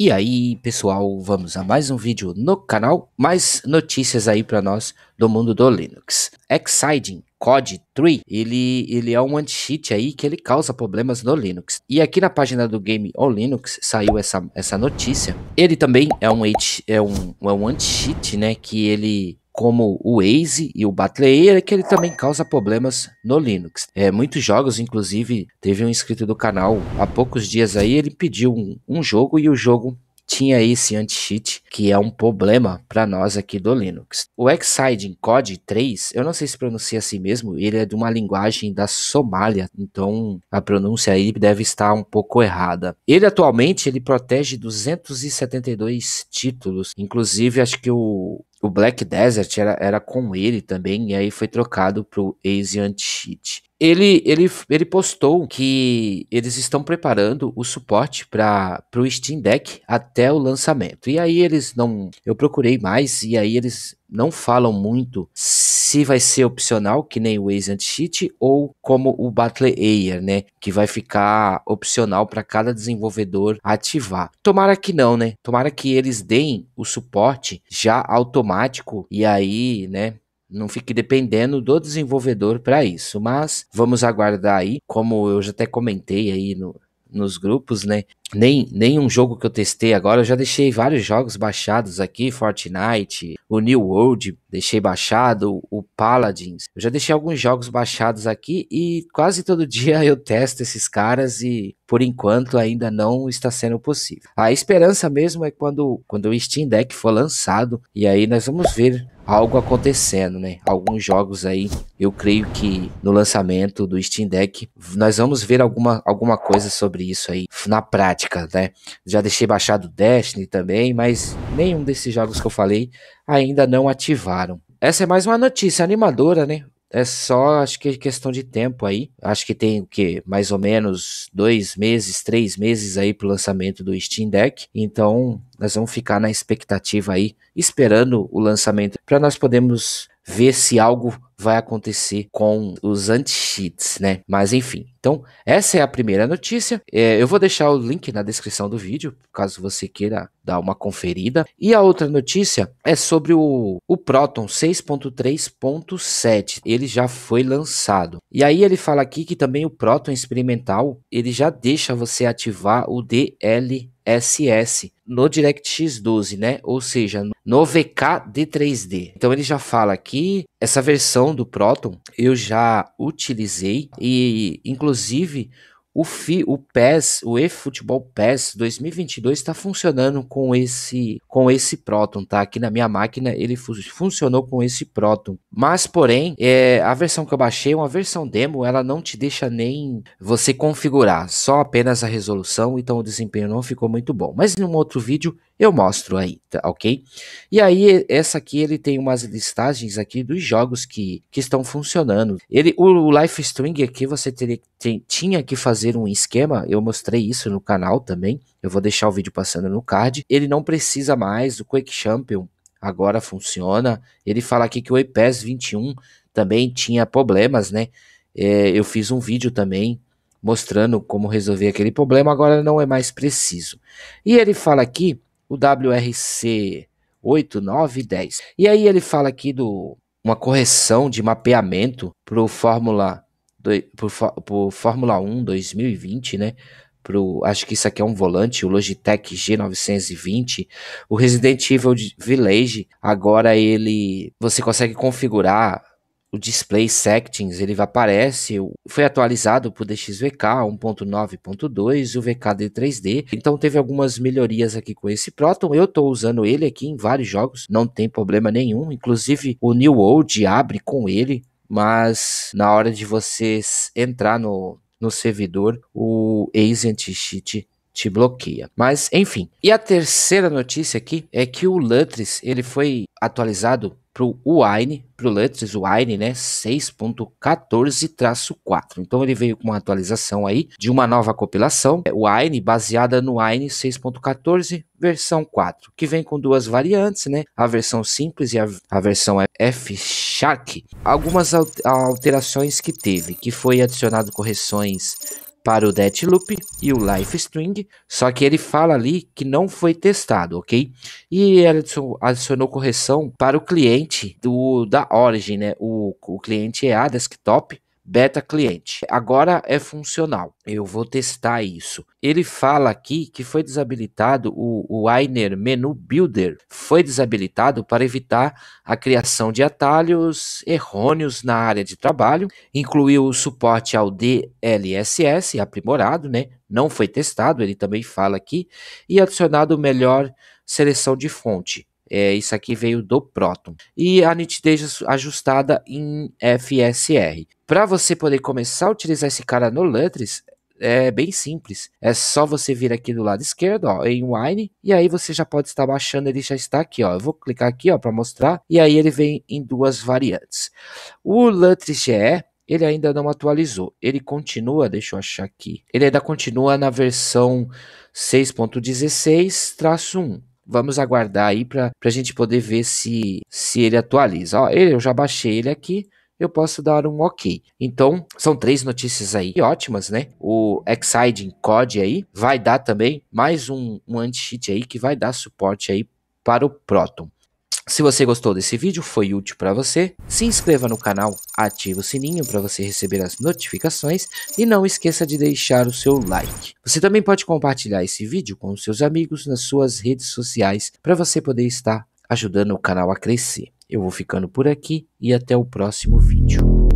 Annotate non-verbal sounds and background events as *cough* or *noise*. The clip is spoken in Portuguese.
E aí, pessoal, vamos a mais um vídeo no canal, mais notícias aí para nós do mundo do Linux. Exciting Code 3, ele, ele é um anti-cheat aí que ele causa problemas no Linux. E aqui na página do Game on Linux saiu essa, essa notícia. Ele também é um, é um, é um anti-cheat, né, que ele como o Waze e o Batleer, é que ele também causa problemas no Linux. É, muitos jogos, inclusive, teve um inscrito do canal há poucos dias aí, ele pediu um, um jogo e o jogo tinha esse anti-cheat, que é um problema para nós aqui do Linux. O Exide Code 3, eu não sei se pronuncia assim mesmo, ele é de uma linguagem da Somália, então a pronúncia aí deve estar um pouco errada. Ele atualmente ele protege 272 títulos, inclusive acho que o o Black Desert era, era com ele também, e aí foi trocado pro Easy Anti-Cheat ele, ele, ele postou que eles estão preparando o suporte para o Steam Deck até o lançamento. E aí eles não. Eu procurei mais, e aí eles não falam muito se vai ser opcional, que nem o Waze cheat ou como o Battle Air, né? Que vai ficar opcional para cada desenvolvedor ativar. Tomara que não, né? Tomara que eles deem o suporte já automático e aí, né? não fique dependendo do desenvolvedor para isso. Mas vamos aguardar aí, como eu já até comentei aí no, nos grupos, né? Nem, nem um jogo que eu testei agora, eu já deixei vários jogos baixados aqui, Fortnite, o New World, deixei baixado, o Paladins. Eu já deixei alguns jogos baixados aqui e quase todo *laughs* dia eu testo esses caras e por enquanto ainda não está sendo possível. A esperança mesmo é quando, quando o Steam Deck for lançado e aí nós vamos ver algo acontecendo, né? Alguns jogos aí, eu creio que no lançamento do Steam Deck, nós vamos ver alguma, alguma coisa sobre isso aí na prática, né? Já deixei baixado Destiny também, mas nenhum desses jogos que eu falei ainda não ativaram. Essa é mais uma notícia animadora, né? É só, acho que é questão de tempo aí. Acho que tem o que mais ou menos dois meses, três meses aí pro lançamento do Steam Deck. Então, nós vamos ficar na expectativa aí, esperando o lançamento, para nós podermos ver se algo vai acontecer com os anti-cheats, né? Mas enfim, então essa é a primeira notícia. É, eu vou deixar o link na descrição do vídeo, caso você queira dar uma conferida. E a outra notícia é sobre o, o Proton 6.3.7. Ele já foi lançado. E aí ele fala aqui que também o Proton experimental, ele já deixa você ativar o DLSS no DirectX 12, né? Ou seja, no VK D3D. Então ele já fala aqui, essa versão do Proton eu já utilizei e inclusive o, FI, o PES, o eFootball PES 2022 está funcionando com esse com esse Proton, tá? Aqui na minha máquina ele fu funcionou com esse Proton. Mas, porém, é, a versão que eu baixei, é uma versão demo, ela não te deixa nem você configurar, só apenas a resolução, então o desempenho não ficou muito bom. Mas em um outro vídeo eu mostro aí, tá, ok? E aí, essa aqui, ele tem umas listagens aqui dos jogos que, que estão funcionando. Ele, o, Life String aqui, você teria, tem, tinha que fazer um esquema, eu mostrei isso no canal também, eu vou deixar o vídeo passando no card. Ele não precisa mais, o Quake Champion agora funciona. Ele fala aqui que o EPES 21 também tinha problemas, né? É, eu fiz um vídeo também mostrando como resolver aquele problema, agora não é mais preciso. E ele fala aqui o WRC 8, 9 e 10. E aí ele fala aqui de uma correção de mapeamento para o Fórmula Fórmula 1 2020, né? Pro, acho que isso aqui é um volante, o Logitech G920, o Resident Evil Village, agora ele você consegue configurar o display settings ele aparece, foi atualizado para o DXVK 1.9.2 e o VKD 3D. Então teve algumas melhorias aqui com esse Proton. Eu estou usando ele aqui em vários jogos, não tem problema nenhum. Inclusive o New World abre com ele, mas na hora de vocês entrar no, no servidor, o Ace Anti-Cheat te bloqueia. Mas enfim. E a terceira notícia aqui é que o Lutris ele foi atualizado para o Wine, para o o Wine, né, 6.14-4. Então ele veio com uma atualização aí de uma nova compilação, é, Wine, baseada no Wine 6.14 versão 4, que vem com duas variantes, né, a versão simples e a, a versão F Shark. Algumas alterações que teve, que foi adicionado correções para o Loop e o Life String, só que ele fala ali que não foi testado, ok? E ele adicionou correção para o cliente do da Origin, né? O, o cliente é a desktop beta cliente. Agora é funcional. Eu vou testar isso. Ele fala aqui que foi desabilitado o, o Ainer Menu Builder. Foi desabilitado para evitar a criação de atalhos errôneos na área de trabalho. Incluiu o suporte ao DLSS aprimorado, né? Não foi testado, ele também fala aqui. E adicionado melhor seleção de fonte. É, isso aqui veio do Proton. E a nitidez ajustada em FSR. Para você poder começar a utilizar esse cara no Lutris, é bem simples. É só você vir aqui do lado esquerdo, ó, em Wine, e aí você já pode estar baixando, ele já está aqui, ó. Eu vou clicar aqui, ó, para mostrar, e aí ele vem em duas variantes. O Lutris GE ele ainda não atualizou. Ele continua, deixa eu achar aqui. Ele ainda continua na versão 6.16-1 vamos aguardar aí para a gente poder ver se, se ele atualiza. Ó, ele, eu já baixei ele aqui, eu posso dar um ok. Então, são três notícias aí ótimas, né? O Exciting Code aí vai dar também mais um, um anti-cheat aí que vai dar suporte aí para o Proton. Se você gostou desse vídeo, foi útil para você, se inscreva no canal, ative o sininho para você receber as notificações e não esqueça de deixar o seu like. Você também pode compartilhar esse vídeo com os seus amigos nas suas redes sociais para você poder estar ajudando o canal a crescer. Eu vou ficando por aqui e até o próximo vídeo.